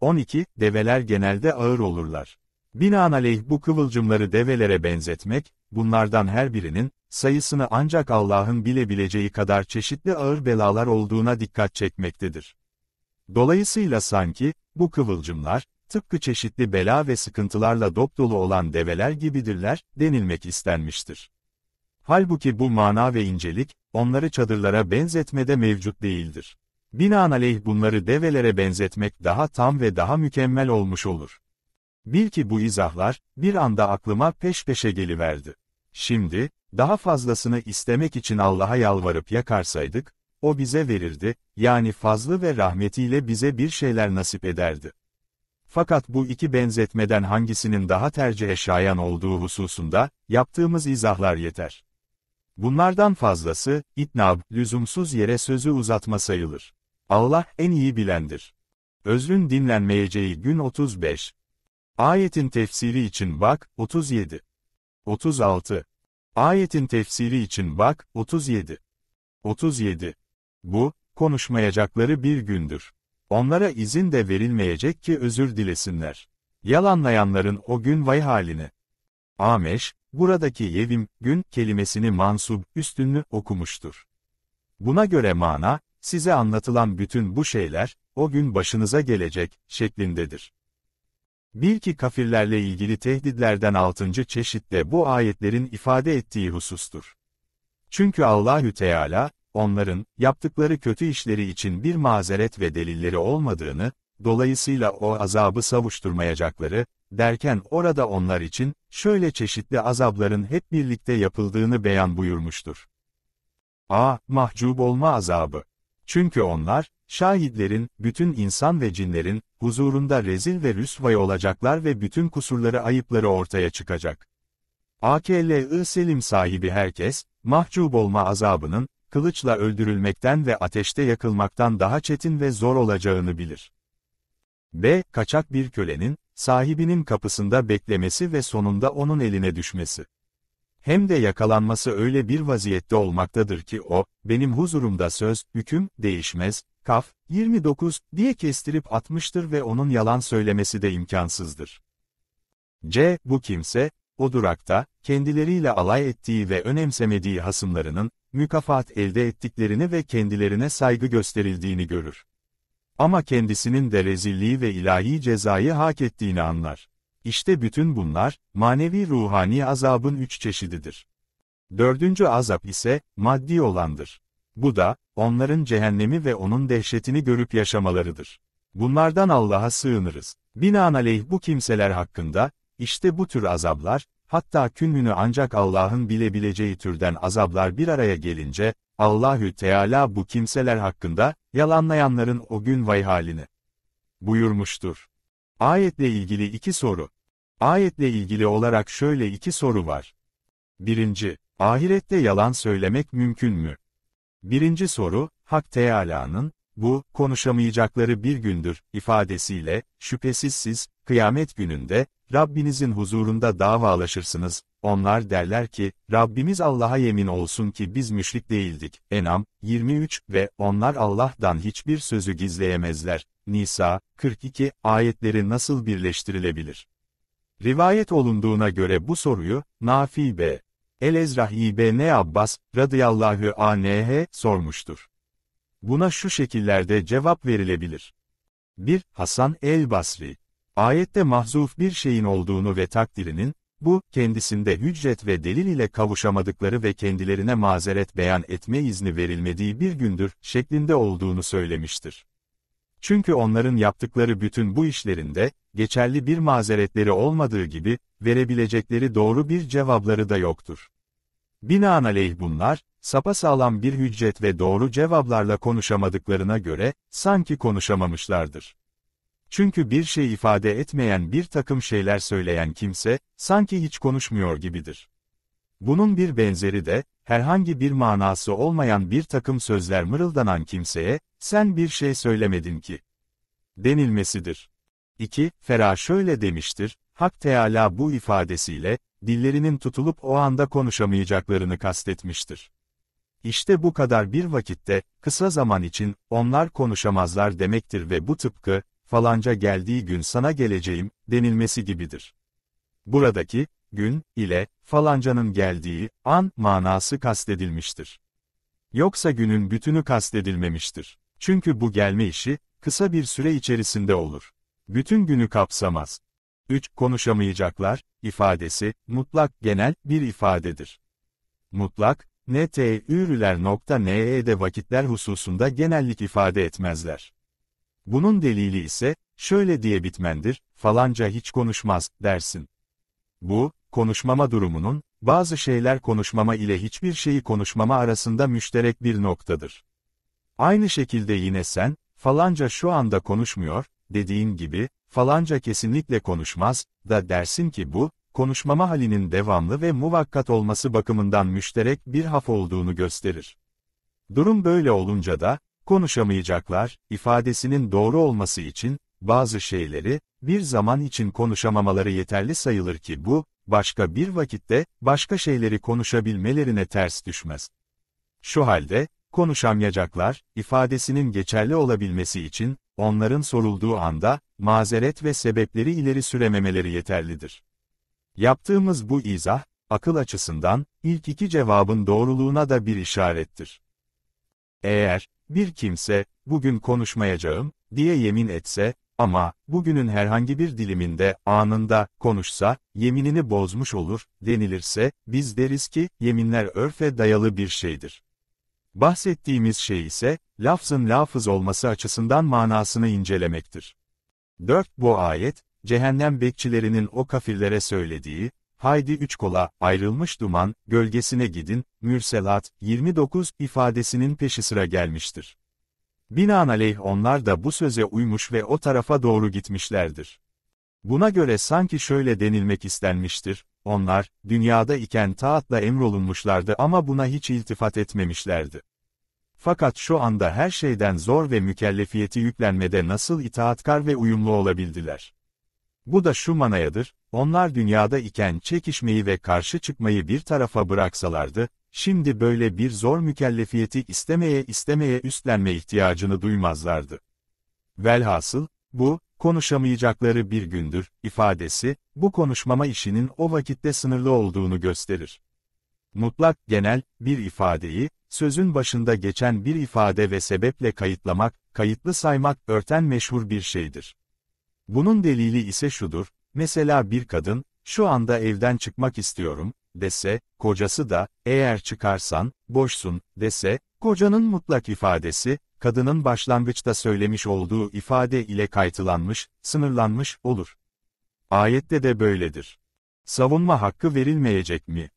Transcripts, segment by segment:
12. Develer genelde ağır olurlar. Binaenaleyh bu kıvılcımları develere benzetmek, bunlardan her birinin, sayısını ancak Allah'ın bilebileceği kadar çeşitli ağır belalar olduğuna dikkat çekmektedir. Dolayısıyla sanki, bu kıvılcımlar, tıpkı çeşitli bela ve sıkıntılarla dop dolu olan develer gibidirler, denilmek istenmiştir. Halbuki bu mana ve incelik, onları çadırlara benzetmede mevcut değildir. Binaenaleyh bunları develere benzetmek daha tam ve daha mükemmel olmuş olur. Bil ki bu izahlar, bir anda aklıma peş peşe geliverdi. Şimdi, daha fazlasını istemek için Allah'a yalvarıp yakarsaydık, o bize verirdi, yani fazlı ve rahmetiyle bize bir şeyler nasip ederdi. Fakat bu iki benzetmeden hangisinin daha tercihe şayan olduğu hususunda, yaptığımız izahlar yeter. Bunlardan fazlası, itnab, lüzumsuz yere sözü uzatma sayılır. Allah en iyi bilendir. Özrün dinlenmeyeceği gün 35. Ayetin tefsiri için bak 37. 36. Ayetin tefsiri için bak 37. 37. Bu, konuşmayacakları bir gündür. Onlara izin de verilmeyecek ki özür dilesinler. Yalanlayanların o gün vay halini. Ameş, buradaki yevim, gün kelimesini mansub, üstünlü okumuştur. Buna göre mana, size anlatılan bütün bu şeyler, o gün başınıza gelecek, şeklindedir. Bil ki kafirlerle ilgili tehditlerden 6. çeşitte bu ayetlerin ifade ettiği husustur. Çünkü Allahü Teala, onların, yaptıkları kötü işleri için bir mazeret ve delilleri olmadığını, dolayısıyla o azabı savuşturmayacakları, derken orada onlar için, şöyle çeşitli azapların hep birlikte yapıldığını beyan buyurmuştur. A. Mahcup olma azabı çünkü onlar, şahitlerin, bütün insan ve cinlerin, huzurunda rezil ve rüsvay olacaklar ve bütün kusurları ayıpları ortaya çıkacak. AKL-I Selim sahibi herkes, mahcup olma azabının, kılıçla öldürülmekten ve ateşte yakılmaktan daha çetin ve zor olacağını bilir. B. Kaçak bir kölenin, sahibinin kapısında beklemesi ve sonunda onun eline düşmesi hem de yakalanması öyle bir vaziyette olmaktadır ki o, benim huzurumda söz, hüküm, değişmez, kaf, 29, diye kestirip atmıştır ve onun yalan söylemesi de imkansızdır. C. Bu kimse, o durakta, kendileriyle alay ettiği ve önemsemediği hasımlarının, mükafat elde ettiklerini ve kendilerine saygı gösterildiğini görür. Ama kendisinin de rezilliği ve ilahi cezayı hak ettiğini anlar. İşte bütün bunlar, manevi ruhani azabın üç çeşididir. Dördüncü azap ise, maddi olandır. Bu da, onların cehennemi ve onun dehşetini görüp yaşamalarıdır. Bunlardan Allah'a sığınırız. Binaenaleyh bu kimseler hakkında, işte bu tür azablar, hatta künhünü ancak Allah'ın bilebileceği türden azablar bir araya gelince, Allahü Teala bu kimseler hakkında, yalanlayanların o gün vay halini buyurmuştur. Ayetle ilgili iki soru. Ayetle ilgili olarak şöyle iki soru var. Birinci, ahirette yalan söylemek mümkün mü? Birinci soru, Hak Teala'nın bu, konuşamayacakları bir gündür, ifadesiyle, şüphesiz siz, kıyamet gününde, Rabbinizin huzurunda davalaşırsınız, onlar derler ki, Rabbimiz Allah'a yemin olsun ki biz müşrik değildik. Enam, 23 ve onlar Allah'dan hiçbir sözü gizleyemezler. Nisa, 42 ayetleri nasıl birleştirilebilir? Rivayet olunduğuna göre bu soruyu, Nafi b. El-Ezrahi ne Abbas, radıyallahu anh, sormuştur. Buna şu şekillerde cevap verilebilir. 1. Hasan el-Basri. Ayette mahzuf bir şeyin olduğunu ve takdirinin, bu, kendisinde hücret ve delil ile kavuşamadıkları ve kendilerine mazeret beyan etme izni verilmediği bir gündür, şeklinde olduğunu söylemiştir. Çünkü onların yaptıkları bütün bu işlerinde, geçerli bir mazeretleri olmadığı gibi, verebilecekleri doğru bir cevapları da yoktur. Binaenaleyh bunlar, sapasağlam bir hüccet ve doğru cevaplarla konuşamadıklarına göre, sanki konuşamamışlardır. Çünkü bir şey ifade etmeyen bir takım şeyler söyleyen kimse, sanki hiç konuşmuyor gibidir. Bunun bir benzeri de, herhangi bir manası olmayan bir takım sözler mırıldanan kimseye, sen bir şey söylemedin ki, denilmesidir. 2. Ferah şöyle demiştir, Hak Teala bu ifadesiyle, dillerinin tutulup o anda konuşamayacaklarını kastetmiştir. İşte bu kadar bir vakitte, kısa zaman için, onlar konuşamazlar demektir ve bu tıpkı, falanca geldiği gün sana geleceğim, denilmesi gibidir. Buradaki, gün, ile, falancanın geldiği, an, manası kastedilmiştir. Yoksa günün bütünü kastedilmemiştir. Çünkü bu gelme işi, kısa bir süre içerisinde olur bütün günü kapsamaz. 3. Konuşamayacaklar, ifadesi, mutlak, genel, bir ifadedir. Mutlak, nt ürüler nokta ne'de e vakitler hususunda genellik ifade etmezler. Bunun delili ise, şöyle diye bitmendir, falanca hiç konuşmaz, dersin. Bu, konuşmama durumunun, bazı şeyler konuşmama ile hiçbir şeyi konuşmama arasında müşterek bir noktadır. Aynı şekilde yine sen, falanca şu anda konuşmuyor, dediğin gibi, falanca kesinlikle konuşmaz, da dersin ki bu, konuşmama halinin devamlı ve muvakkat olması bakımından müşterek bir haf olduğunu gösterir. Durum böyle olunca da, konuşamayacaklar, ifadesinin doğru olması için, bazı şeyleri, bir zaman için konuşamamaları yeterli sayılır ki bu, başka bir vakitte, başka şeyleri konuşabilmelerine ters düşmez. Şu halde, konuşamayacaklar, ifadesinin geçerli olabilmesi için, onların sorulduğu anda, mazeret ve sebepleri ileri sürememeleri yeterlidir. Yaptığımız bu izah, akıl açısından, ilk iki cevabın doğruluğuna da bir işarettir. Eğer, bir kimse, bugün konuşmayacağım, diye yemin etse, ama, bugünün herhangi bir diliminde, anında, konuşsa, yeminini bozmuş olur, denilirse, biz deriz ki, yeminler örfe dayalı bir şeydir. Bahsettiğimiz şey ise, lafzın lafız olması açısından manasını incelemektir. 4. Bu ayet, cehennem bekçilerinin o kafirlere söylediği, haydi üç kola, ayrılmış duman, gölgesine gidin, mürselat, 29 ifadesinin peşi sıra gelmiştir. Binaenaleyh onlar da bu söze uymuş ve o tarafa doğru gitmişlerdir. Buna göre sanki şöyle denilmek istenmiştir, onlar, dünyada iken taatla emrolunmuşlardı ama buna hiç iltifat etmemişlerdi. Fakat şu anda her şeyden zor ve mükellefiyeti yüklenmede nasıl itaatkar ve uyumlu olabildiler? Bu da şu manayadır, onlar dünyada iken çekişmeyi ve karşı çıkmayı bir tarafa bıraksalardı, şimdi böyle bir zor mükellefiyeti istemeye istemeye üstlenme ihtiyacını duymazlardı. Velhasıl, bu, konuşamayacakları bir gündür, ifadesi, bu konuşmama işinin o vakitte sınırlı olduğunu gösterir. Mutlak, genel, bir ifadeyi, sözün başında geçen bir ifade ve sebeple kayıtlamak, kayıtlı saymak örten meşhur bir şeydir. Bunun delili ise şudur, mesela bir kadın, şu anda evden çıkmak istiyorum, dese, kocası da, eğer çıkarsan, boşsun, dese, kocanın mutlak ifadesi, kadının başlangıçta söylemiş olduğu ifade ile kayıtlanmış, sınırlanmış olur. Ayette de böyledir. Savunma hakkı verilmeyecek mi?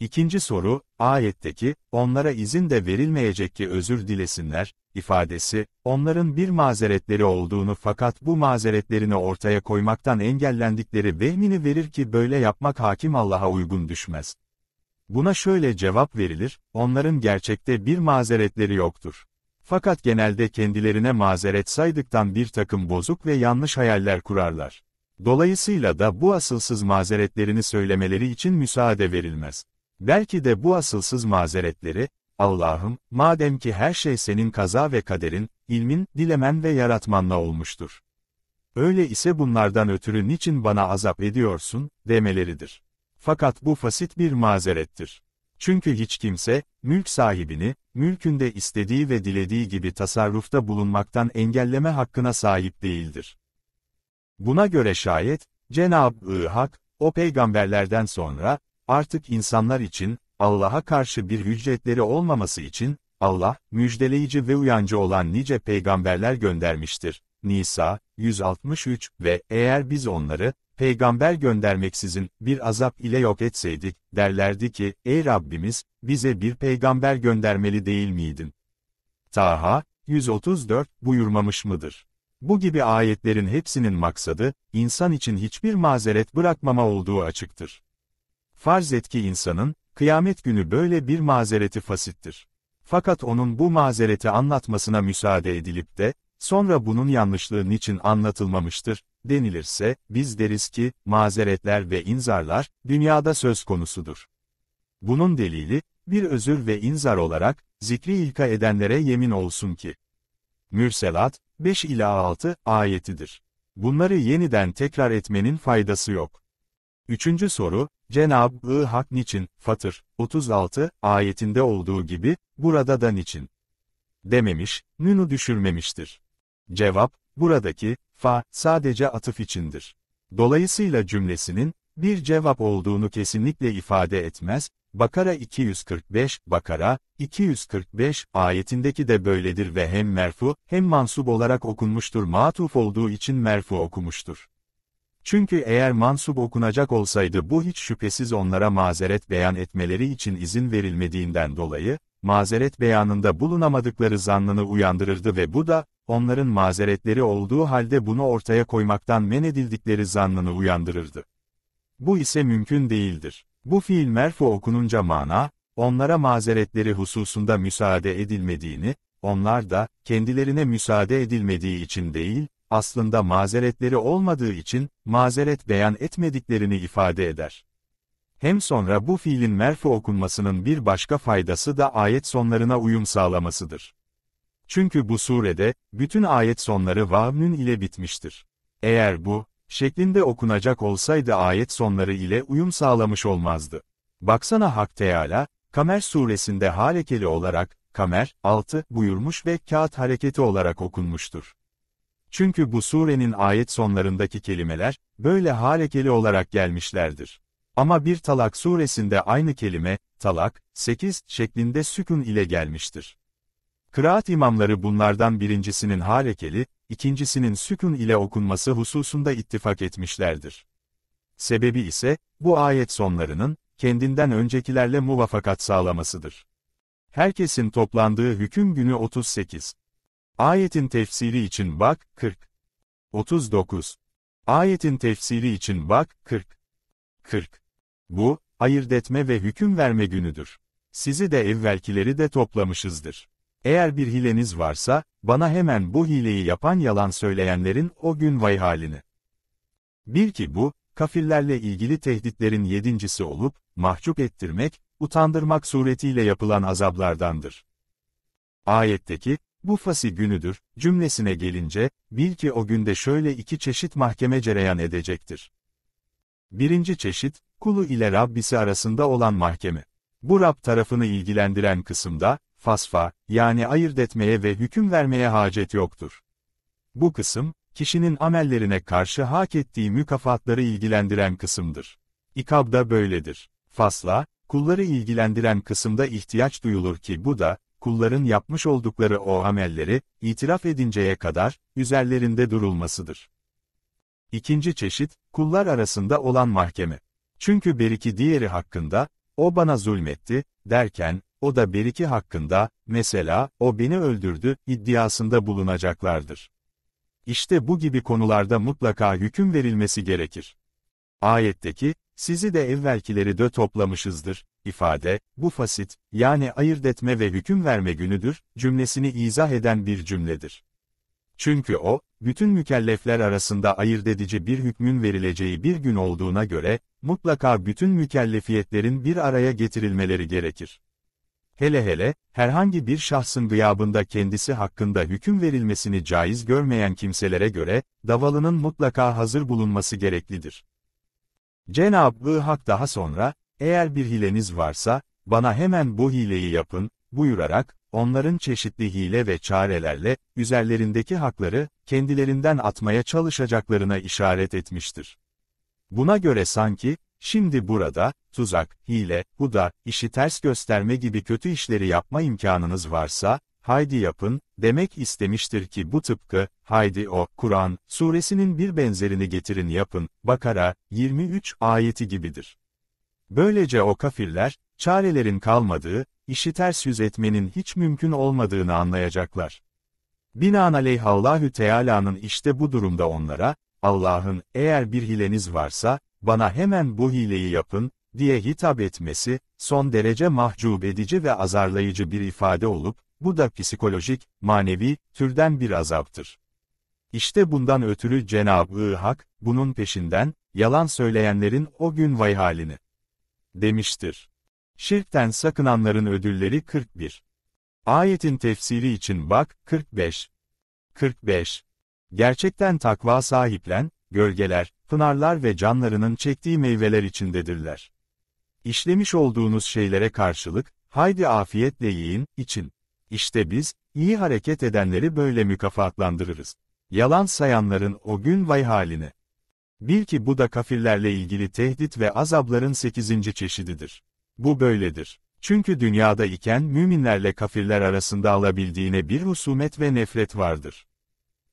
İkinci soru, ayetteki, onlara izin de verilmeyecek ki özür dilesinler, ifadesi, onların bir mazeretleri olduğunu fakat bu mazeretlerini ortaya koymaktan engellendikleri vehmini verir ki böyle yapmak hakim Allah'a uygun düşmez. Buna şöyle cevap verilir, onların gerçekte bir mazeretleri yoktur. Fakat genelde kendilerine mazeret saydıktan bir takım bozuk ve yanlış hayaller kurarlar. Dolayısıyla da bu asılsız mazeretlerini söylemeleri için müsaade verilmez. Belki de bu asılsız mazeretleri, Allah'ım, madem ki her şey senin kaza ve kaderin, ilmin, dilemen ve yaratmanla olmuştur. Öyle ise bunlardan ötürü niçin bana azap ediyorsun, demeleridir. Fakat bu fasit bir mazerettir. Çünkü hiç kimse, mülk sahibini, mülkünde istediği ve dilediği gibi tasarrufta bulunmaktan engelleme hakkına sahip değildir. Buna göre şayet, Cenab-ı Hak, o peygamberlerden sonra, artık insanlar için, Allah'a karşı bir hücretleri olmaması için, Allah, müjdeleyici ve uyancı olan nice peygamberler göndermiştir. Nisa, 163 ve eğer biz onları, peygamber göndermeksizin bir azap ile yok etseydik, derlerdi ki, ey Rabbimiz, bize bir peygamber göndermeli değil miydin? Taha, 134 buyurmamış mıdır? Bu gibi ayetlerin hepsinin maksadı, insan için hiçbir mazeret bırakmama olduğu açıktır. Farz et ki insanın, kıyamet günü böyle bir mazereti fasittir. Fakat onun bu mazereti anlatmasına müsaade edilip de, sonra bunun yanlışlığı için anlatılmamıştır, denilirse, biz deriz ki, mazeretler ve inzarlar, dünyada söz konusudur. Bunun delili, bir özür ve inzar olarak, zikri ilka edenlere yemin olsun ki. Mürselat, 5 ila 6 ayetidir. Bunları yeniden tekrar etmenin faydası yok. Üçüncü soru, Cenab-ı Hak niçin, Fatır, 36, ayetinde olduğu gibi, burada da niçin? Dememiş, nünü düşürmemiştir. Cevap, Buradaki, fa, sadece atıf içindir. Dolayısıyla cümlesinin, bir cevap olduğunu kesinlikle ifade etmez, Bakara 245, Bakara 245 ayetindeki de böyledir ve hem merfu hem mansub olarak okunmuştur matuf olduğu için merfu okumuştur. Çünkü eğer mansub okunacak olsaydı bu hiç şüphesiz onlara mazeret beyan etmeleri için izin verilmediğinden dolayı, mazeret beyanında bulunamadıkları zannını uyandırırdı ve bu da, onların mazeretleri olduğu halde bunu ortaya koymaktan men edildikleri zannını uyandırırdı. Bu ise mümkün değildir. Bu fiil merfu okununca mana, onlara mazeretleri hususunda müsaade edilmediğini, onlar da, kendilerine müsaade edilmediği için değil, aslında mazeretleri olmadığı için, mazeret beyan etmediklerini ifade eder. Hem sonra bu fiilin merfu okunmasının bir başka faydası da ayet sonlarına uyum sağlamasıdır. Çünkü bu surede, bütün ayet sonları vahmün ile bitmiştir. Eğer bu, şeklinde okunacak olsaydı ayet sonları ile uyum sağlamış olmazdı. Baksana Hak Teala, Kamer suresinde halekeli olarak, Kamer, 6 buyurmuş ve kağıt hareketi olarak okunmuştur. Çünkü bu surenin ayet sonlarındaki kelimeler, böyle halekeli olarak gelmişlerdir. Ama bir talak suresinde aynı kelime, talak, 8 şeklinde sükun ile gelmiştir. Kıraat imamları bunlardan birincisinin harekeli, ikincisinin sükun ile okunması hususunda ittifak etmişlerdir. Sebebi ise, bu ayet sonlarının, kendinden öncekilerle muvafakat sağlamasıdır. Herkesin toplandığı hüküm günü 38. Ayetin tefsiri için bak, 40. 39. Ayetin tefsiri için bak, 40. 40. Bu, ayırt etme ve hüküm verme günüdür. Sizi de evvelkileri de toplamışızdır. Eğer bir hileniz varsa, bana hemen bu hileyi yapan yalan söyleyenlerin o gün vay halini. Bil ki bu, kafirlerle ilgili tehditlerin yedincisi olup, mahcup ettirmek, utandırmak suretiyle yapılan azaplardandır. Ayetteki, bu fasi günüdür, cümlesine gelince, bil ki o günde şöyle iki çeşit mahkeme cereyan edecektir. Birinci çeşit, kulu ile Rabbisi arasında olan mahkeme. Bu Rab tarafını ilgilendiren kısımda, fasfa, yani ayırt etmeye ve hüküm vermeye hacet yoktur. Bu kısım, kişinin amellerine karşı hak ettiği mükafatları ilgilendiren kısımdır. İkab da böyledir. Fasla, kulları ilgilendiren kısımda ihtiyaç duyulur ki bu da, kulların yapmış oldukları o amelleri, itiraf edinceye kadar, üzerlerinde durulmasıdır. İkinci çeşit, kullar arasında olan mahkeme. Çünkü beriki diğeri hakkında, o bana zulmetti, derken, o da Beriki hakkında, mesela, o beni öldürdü, iddiasında bulunacaklardır. İşte bu gibi konularda mutlaka hüküm verilmesi gerekir. Ayetteki, sizi de evvelkileri de toplamışızdır, ifade, bu fasit, yani ayırt etme ve hüküm verme günüdür, cümlesini izah eden bir cümledir. Çünkü o, bütün mükellefler arasında ayırt edici bir hükmün verileceği bir gün olduğuna göre, mutlaka bütün mükellefiyetlerin bir araya getirilmeleri gerekir. Hele hele, herhangi bir şahsın gıyabında kendisi hakkında hüküm verilmesini caiz görmeyen kimselere göre, davalının mutlaka hazır bulunması gereklidir. Cenab-ı Hak daha sonra, eğer bir hileniz varsa, bana hemen bu hileyi yapın, buyurarak, onların çeşitli hile ve çarelerle, üzerlerindeki hakları, kendilerinden atmaya çalışacaklarına işaret etmiştir. Buna göre sanki, Şimdi burada, tuzak, hile, huda, işi ters gösterme gibi kötü işleri yapma imkanınız varsa, haydi yapın, demek istemiştir ki bu tıpkı, haydi o, Kur'an, suresinin bir benzerini getirin yapın, Bakara, 23 ayeti gibidir. Böylece o kafirler, çarelerin kalmadığı, işi ters yüz etmenin hiç mümkün olmadığını anlayacaklar. Binaenaleyh Allahü Teala'nın işte bu durumda onlara, Allah'ın, eğer bir hileniz varsa, bana hemen bu hileyi yapın, diye hitap etmesi, son derece mahcup edici ve azarlayıcı bir ifade olup, bu da psikolojik, manevi, türden bir azaptır. İşte bundan ötürü Cenab-ı Hak, bunun peşinden, yalan söyleyenlerin o gün vay halini demiştir. Şirkten sakınanların ödülleri 41. Ayetin tefsiri için bak, 45. 45. Gerçekten takva sahiplen, gölgeler, pınarlar ve canlarının çektiği meyveler içindedirler. İşlemiş olduğunuz şeylere karşılık, haydi afiyetle yiyin, için. İşte biz, iyi hareket edenleri böyle mükafatlandırırız. Yalan sayanların o gün vay haline. Bil ki bu da kafirlerle ilgili tehdit ve azabların sekizinci çeşididir. Bu böyledir. Çünkü dünyada iken müminlerle kafirler arasında alabildiğine bir husumet ve nefret vardır.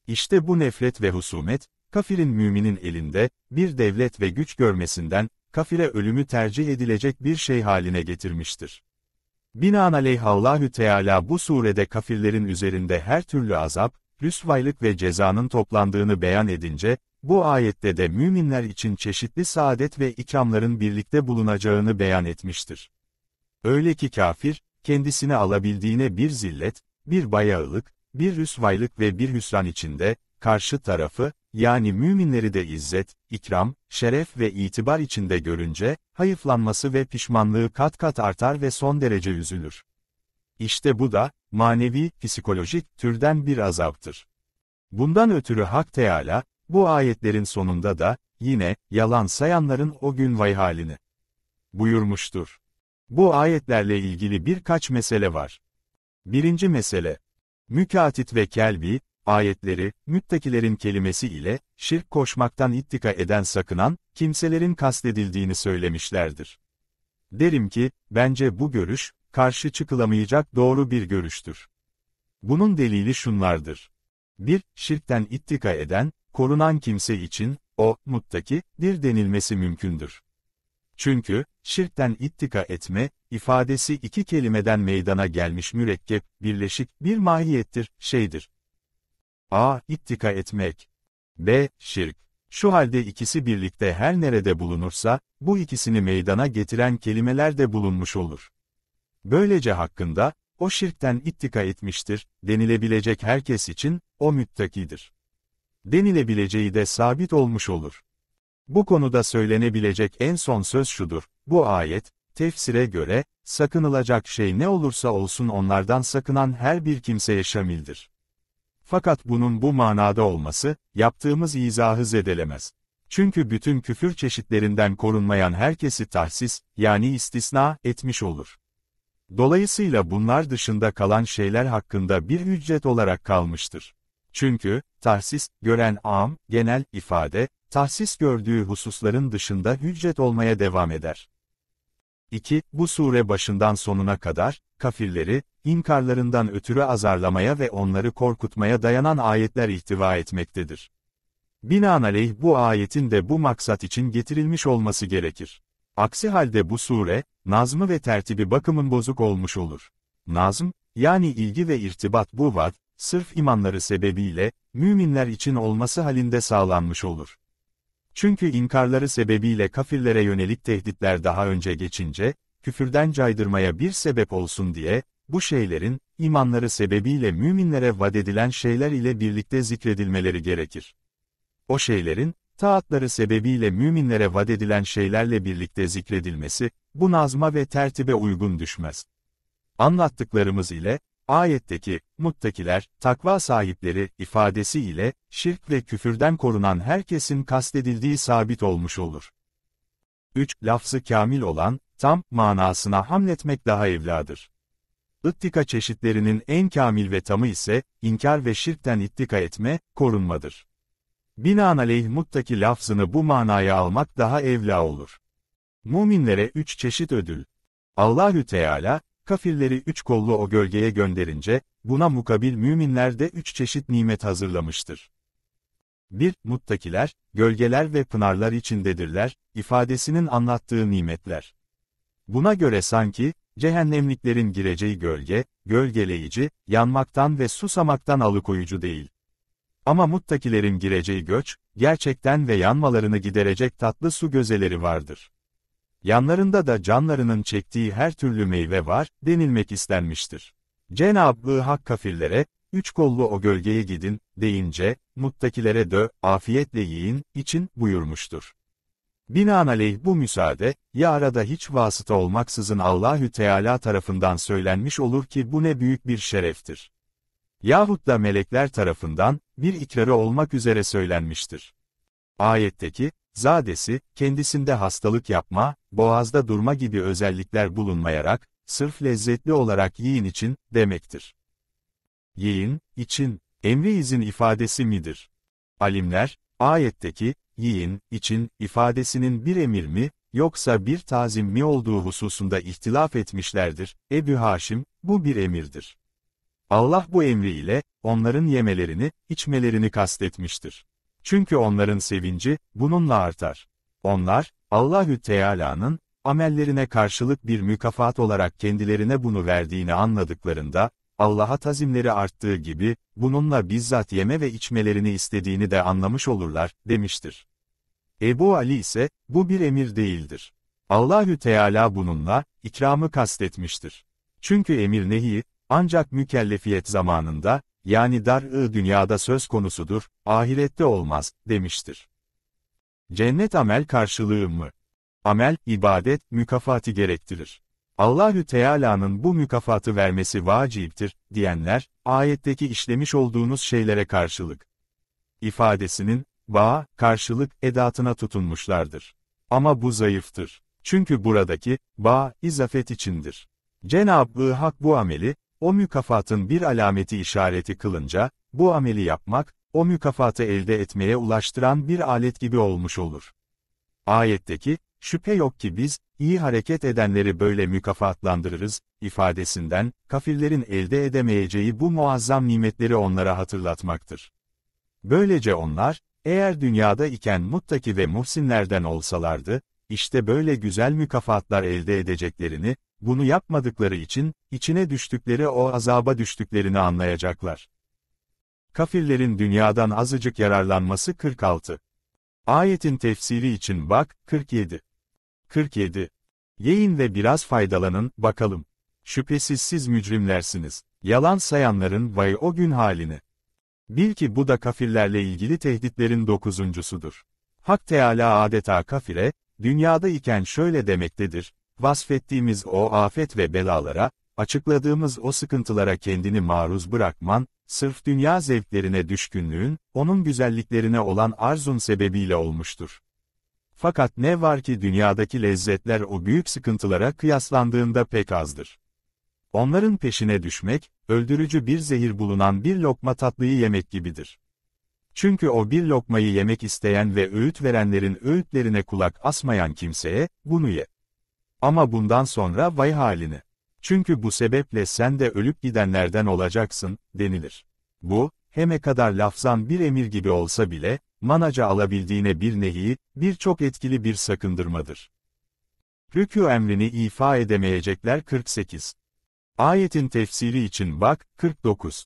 İşte bu nefret ve husumet, kafirin müminin elinde, bir devlet ve güç görmesinden, kafire ölümü tercih edilecek bir şey haline getirmiştir. Binaenaleyh Allahü Teala bu surede kafirlerin üzerinde her türlü azap, rüsvaylık ve cezanın toplandığını beyan edince, bu ayette de müminler için çeşitli saadet ve ikramların birlikte bulunacağını beyan etmiştir. Öyle ki kafir, kendisini alabildiğine bir zillet, bir bayağılık, bir rüsvaylık ve bir hüsran içinde, karşı tarafı, yani müminleri de izzet, ikram, şeref ve itibar içinde görünce, hayıflanması ve pişmanlığı kat kat artar ve son derece üzülür. İşte bu da, manevi, psikolojik türden bir azaptır. Bundan ötürü Hak Teala, bu ayetlerin sonunda da, yine, yalan sayanların o gün vay halini buyurmuştur. Bu ayetlerle ilgili birkaç mesele var. Birinci mesele, Mükatit ve Kelbi, ayetleri, müttakilerin kelimesi ile, şirk koşmaktan ittika eden sakınan, kimselerin kastedildiğini söylemişlerdir. Derim ki, bence bu görüş, karşı çıkılamayacak doğru bir görüştür. Bunun delili şunlardır. 1. Şirkten ittika eden, korunan kimse için, o, muttaki, dir denilmesi mümkündür. Çünkü, şirkten ittika etme, ifadesi iki kelimeden meydana gelmiş mürekkep, birleşik, bir mahiyettir, şeydir, A. ittika etmek. B. Şirk. Şu halde ikisi birlikte her nerede bulunursa, bu ikisini meydana getiren kelimeler de bulunmuş olur. Böylece hakkında, o şirkten ittika etmiştir, denilebilecek herkes için, o müttakidir. Denilebileceği de sabit olmuş olur. Bu konuda söylenebilecek en son söz şudur, bu ayet, tefsire göre, sakınılacak şey ne olursa olsun onlardan sakınan her bir kimseye şamildir. Fakat bunun bu manada olması, yaptığımız izahı zedelemez. Çünkü bütün küfür çeşitlerinden korunmayan herkesi tahsis, yani istisna, etmiş olur. Dolayısıyla bunlar dışında kalan şeyler hakkında bir ücret olarak kalmıştır. Çünkü, tahsis, gören am, genel, ifade, tahsis gördüğü hususların dışında hüccet olmaya devam eder. 2. Bu sure başından sonuna kadar, kafirleri, inkarlarından ötürü azarlamaya ve onları korkutmaya dayanan ayetler ihtiva etmektedir. Binaenaleyh bu ayetin de bu maksat için getirilmiş olması gerekir. Aksi halde bu sure, nazmı ve tertibi bakımın bozuk olmuş olur. Nazm, yani ilgi ve irtibat bu var, sırf imanları sebebiyle, müminler için olması halinde sağlanmış olur. Çünkü inkarları sebebiyle kafirlere yönelik tehditler daha önce geçince, küfürden caydırmaya bir sebep olsun diye, bu şeylerin, imanları sebebiyle müminlere vadedilen şeyler ile birlikte zikredilmeleri gerekir. O şeylerin, taatları sebebiyle müminlere vadedilen şeylerle birlikte zikredilmesi, bu nazma ve tertibe uygun düşmez. Anlattıklarımız ile, ayetteki, muttakiler, takva sahipleri ifadesi ile, şirk ve küfürden korunan herkesin kastedildiği sabit olmuş olur. 3. Lafzı kamil olan, tam, manasına hamletmek daha evladır. İttika çeşitlerinin en kamil ve tamı ise, inkar ve şirkten ittika etme, korunmadır. Binaenaleyh muttaki lafzını bu manaya almak daha evla olur. Muminlere üç çeşit ödül. Allahü Teala, kafirleri üç kollu o gölgeye gönderince, buna mukabil müminler de üç çeşit nimet hazırlamıştır. 1. Muttakiler, gölgeler ve pınarlar içindedirler, ifadesinin anlattığı nimetler. Buna göre sanki, cehennemliklerin gireceği gölge, gölgeleyici, yanmaktan ve susamaktan alıkoyucu değil. Ama muttakilerin gireceği göç, gerçekten ve yanmalarını giderecek tatlı su gözeleri vardır. Yanlarında da canlarının çektiği her türlü meyve var, denilmek istenmiştir. Cenab-ı Hak kafirlere, üç kollu o gölgeye gidin, deyince, muttakilere dö, afiyetle yiyin, için, buyurmuştur. Binaenaleyh bu müsaade, ya arada hiç vasıta olmaksızın Allahü Teala tarafından söylenmiş olur ki bu ne büyük bir şereftir. Yahut da melekler tarafından, bir ikrarı olmak üzere söylenmiştir. Ayetteki, zadesi, kendisinde hastalık yapma, boğazda durma gibi özellikler bulunmayarak, sırf lezzetli olarak yiyin için, demektir. Yiyin, için, emri izin ifadesi midir? Alimler, ayetteki, yiyin, için, ifadesinin bir emir mi, yoksa bir tazim mi olduğu hususunda ihtilaf etmişlerdir. Ebu Haşim, bu bir emirdir. Allah bu emriyle, onların yemelerini, içmelerini kastetmiştir. Çünkü onların sevinci, bununla artar. Onlar, Allahü Teala'nın, amellerine karşılık bir mükafat olarak kendilerine bunu verdiğini anladıklarında, Allah'a tazimleri arttığı gibi, bununla bizzat yeme ve içmelerini istediğini de anlamış olurlar, demiştir. Ebu Ali ise, bu bir emir değildir. Allahü Teala bununla, ikramı kastetmiştir. Çünkü emir nehi, ancak mükellefiyet zamanında, yani dar-ı dünyada söz konusudur, ahirette olmaz, demiştir. Cennet amel karşılığı mı? Amel, ibadet, mükafatı gerektirir. Allahü Teala'nın bu mükafatı vermesi vaciptir, diyenler, ayetteki işlemiş olduğunuz şeylere karşılık. ifadesinin, bağa, karşılık edatına tutunmuşlardır. Ama bu zayıftır. Çünkü buradaki, bağ, izafet içindir. Cenab-ı Hak bu ameli, o mükafatın bir alameti işareti kılınca, bu ameli yapmak, o mükafatı elde etmeye ulaştıran bir alet gibi olmuş olur. Ayetteki, şüphe yok ki biz, iyi hareket edenleri böyle mükafatlandırırız, ifadesinden, kafirlerin elde edemeyeceği bu muazzam nimetleri onlara hatırlatmaktır. Böylece onlar, eğer dünyada iken muttaki ve muhsinlerden olsalardı, işte böyle güzel mükafatlar elde edeceklerini, bunu yapmadıkları için, içine düştükleri o azaba düştüklerini anlayacaklar. Kafirlerin dünyadan azıcık yararlanması 46. Ayetin tefsiri için bak, 47. 47. Yiyin ve biraz faydalanın, bakalım. Şüphesiz siz mücrimlersiniz. Yalan sayanların vay o gün halini. Bil ki bu da kafirlerle ilgili tehditlerin dokuzuncusudur. Hak Teala adeta kafire, dünyada iken şöyle demektedir, vasfettiğimiz o afet ve belalara, açıkladığımız o sıkıntılara kendini maruz bırakman, sırf dünya zevklerine düşkünlüğün, onun güzelliklerine olan arzun sebebiyle olmuştur. Fakat ne var ki dünyadaki lezzetler o büyük sıkıntılara kıyaslandığında pek azdır. Onların peşine düşmek, öldürücü bir zehir bulunan bir lokma tatlıyı yemek gibidir. Çünkü o bir lokmayı yemek isteyen ve öğüt verenlerin öğütlerine kulak asmayan kimseye, bunu ye. Ama bundan sonra vay halini. Çünkü bu sebeple sen de ölüp gidenlerden olacaksın, denilir. Bu, heme kadar lafzan bir emir gibi olsa bile, manaca alabildiğine bir nehi, birçok etkili bir sakındırmadır. Rükû emrini ifa edemeyecekler 48. Ayetin tefsiri için bak, 49.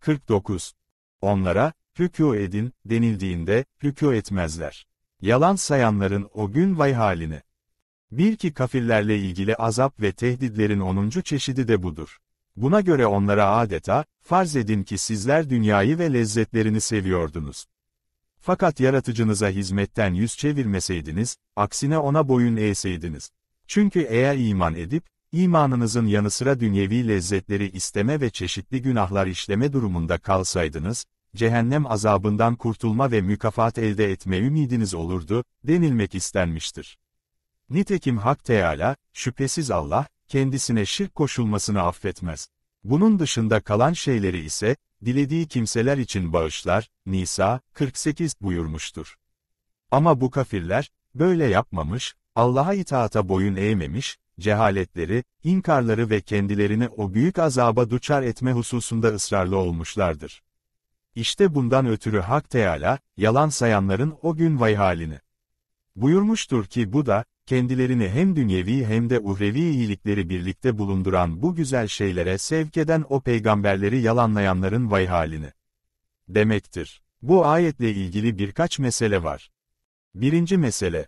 49. Onlara, rükû edin, denildiğinde, rükû etmezler. Yalan sayanların o gün vay halini. Bil ki kafirlerle ilgili azap ve tehditlerin onuncu çeşidi de budur. Buna göre onlara adeta, farz edin ki sizler dünyayı ve lezzetlerini seviyordunuz. Fakat yaratıcınıza hizmetten yüz çevirmeseydiniz, aksine ona boyun eğseydiniz. Çünkü eğer iman edip, İmanınızın yanı sıra dünyevi lezzetleri isteme ve çeşitli günahlar işleme durumunda kalsaydınız, cehennem azabından kurtulma ve mükafat elde etme ümidiniz olurdu, denilmek istenmiştir. Nitekim Hak Teala, şüphesiz Allah, kendisine şirk koşulmasını affetmez. Bunun dışında kalan şeyleri ise, dilediği kimseler için bağışlar, Nisa 48 buyurmuştur. Ama bu kafirler, böyle yapmamış, Allah'a itaata boyun eğmemiş, cehaletleri, inkarları ve kendilerini o büyük azaba duçar etme hususunda ısrarlı olmuşlardır. İşte bundan ötürü Hak Teala, yalan sayanların o gün vay halini. Buyurmuştur ki bu da, kendilerini hem dünyevi hem de uhrevi iyilikleri birlikte bulunduran bu güzel şeylere sevk eden o peygamberleri yalanlayanların vay halini. Demektir. Bu ayetle ilgili birkaç mesele var. Birinci mesele,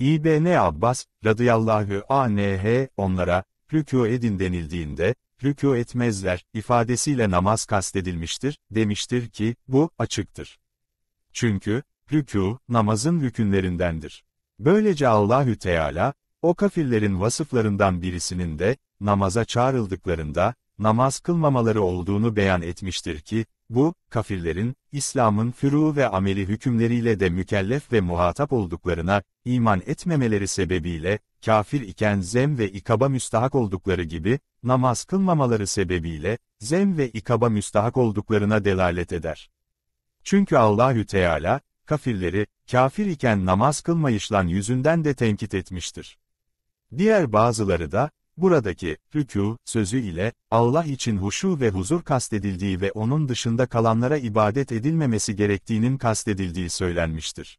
İbn Abbas, radıyallahu anh, onlara, rükû edin denildiğinde, rükû etmezler, ifadesiyle namaz kastedilmiştir, demiştir ki, bu, açıktır. Çünkü, rükû, namazın rükünlerindendir. Böylece Allahü Teala, o kafirlerin vasıflarından birisinin de, namaza çağrıldıklarında, namaz kılmamaları olduğunu beyan etmiştir ki, bu, kafirlerin, İslam'ın fürû ve ameli hükümleriyle de mükellef ve muhatap olduklarına, iman etmemeleri sebebiyle, kafir iken zem ve ikaba müstahak oldukları gibi, namaz kılmamaları sebebiyle, zem ve ikaba müstahak olduklarına delalet eder. Çünkü Allahü Teala, kafirleri, kafir iken namaz kılmayışlan yüzünden de tenkit etmiştir. Diğer bazıları da, Buradaki, rükû, sözü ile, Allah için huşu ve huzur kastedildiği ve onun dışında kalanlara ibadet edilmemesi gerektiğinin kastedildiği söylenmiştir.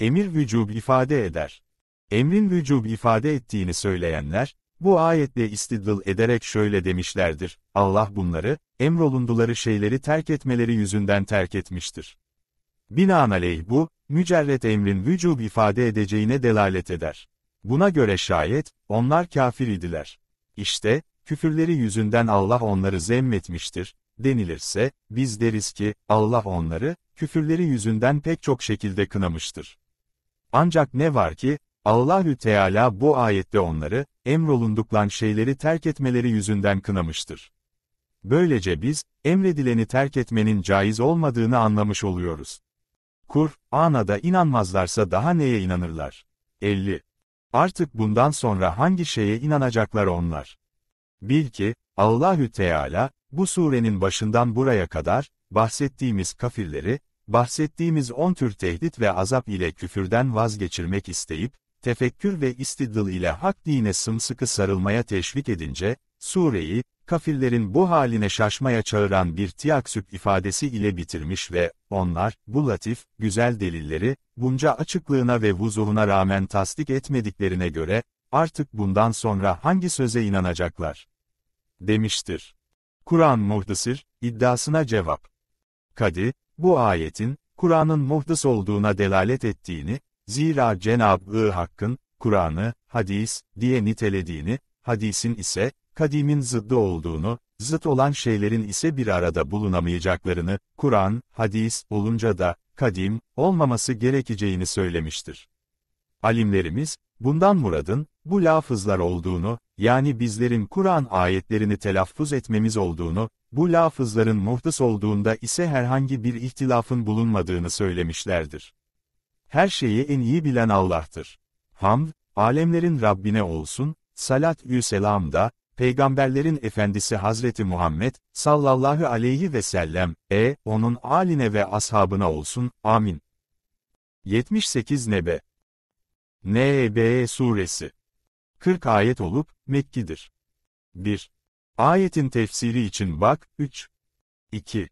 Emir vücub ifade eder. Emrin vücub ifade ettiğini söyleyenler, bu ayetle istidlal ederek şöyle demişlerdir, Allah bunları, emrolunduları şeyleri terk etmeleri yüzünden terk etmiştir. Binaenaleyh bu, mücerret emrin vücub ifade edeceğine delalet eder. Buna göre şayet, onlar kafir idiler. İşte, küfürleri yüzünden Allah onları zemmetmiştir, denilirse, biz deriz ki, Allah onları, küfürleri yüzünden pek çok şekilde kınamıştır. Ancak ne var ki, Allahü Teala bu ayette onları, emrolunduklan şeyleri terk etmeleri yüzünden kınamıştır. Böylece biz, emredileni terk etmenin caiz olmadığını anlamış oluyoruz. Kur, ana da inanmazlarsa daha neye inanırlar? 50. Artık bundan sonra hangi şeye inanacaklar onlar? Bil ki, Allahü Teala, bu surenin başından buraya kadar, bahsettiğimiz kafirleri, bahsettiğimiz on tür tehdit ve azap ile küfürden vazgeçirmek isteyip, tefekkür ve istidlal ile hak dine sımsıkı sarılmaya teşvik edince, sureyi, kafirlerin bu haline şaşmaya çağıran bir tiyaksüp ifadesi ile bitirmiş ve, onlar, bu latif, güzel delilleri, bunca açıklığına ve vuzuhuna rağmen tasdik etmediklerine göre, artık bundan sonra hangi söze inanacaklar? demiştir. Kur'an muhdısır, iddiasına cevap. Kadi, bu ayetin, Kur'an'ın muhdıs olduğuna delalet ettiğini, zira Cenab-ı Hakk'ın, Kur'an'ı, hadis, diye nitelediğini, hadisin ise, kadimin zıddı olduğunu, zıt olan şeylerin ise bir arada bulunamayacaklarını, Kur'an, hadis olunca da, kadim, olmaması gerekeceğini söylemiştir. Alimlerimiz, bundan muradın, bu lafızlar olduğunu, yani bizlerin Kur'an ayetlerini telaffuz etmemiz olduğunu, bu lafızların muhtıs olduğunda ise herhangi bir ihtilafın bulunmadığını söylemişlerdir. Her şeyi en iyi bilen Allah'tır. Hamd, alemlerin Rabbine olsun, salat-ü selam da, Peygamberlerin Efendisi Hazreti Muhammed, sallallahu aleyhi ve sellem, e, onun aline ve ashabına olsun, amin. 78 Nebe Nebe Suresi 40 ayet olup, Mekkidir. 1. Ayetin tefsiri için bak, 3. 2.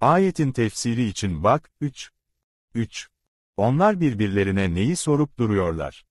Ayetin tefsiri için bak, 3. 3. Onlar birbirlerine neyi sorup duruyorlar?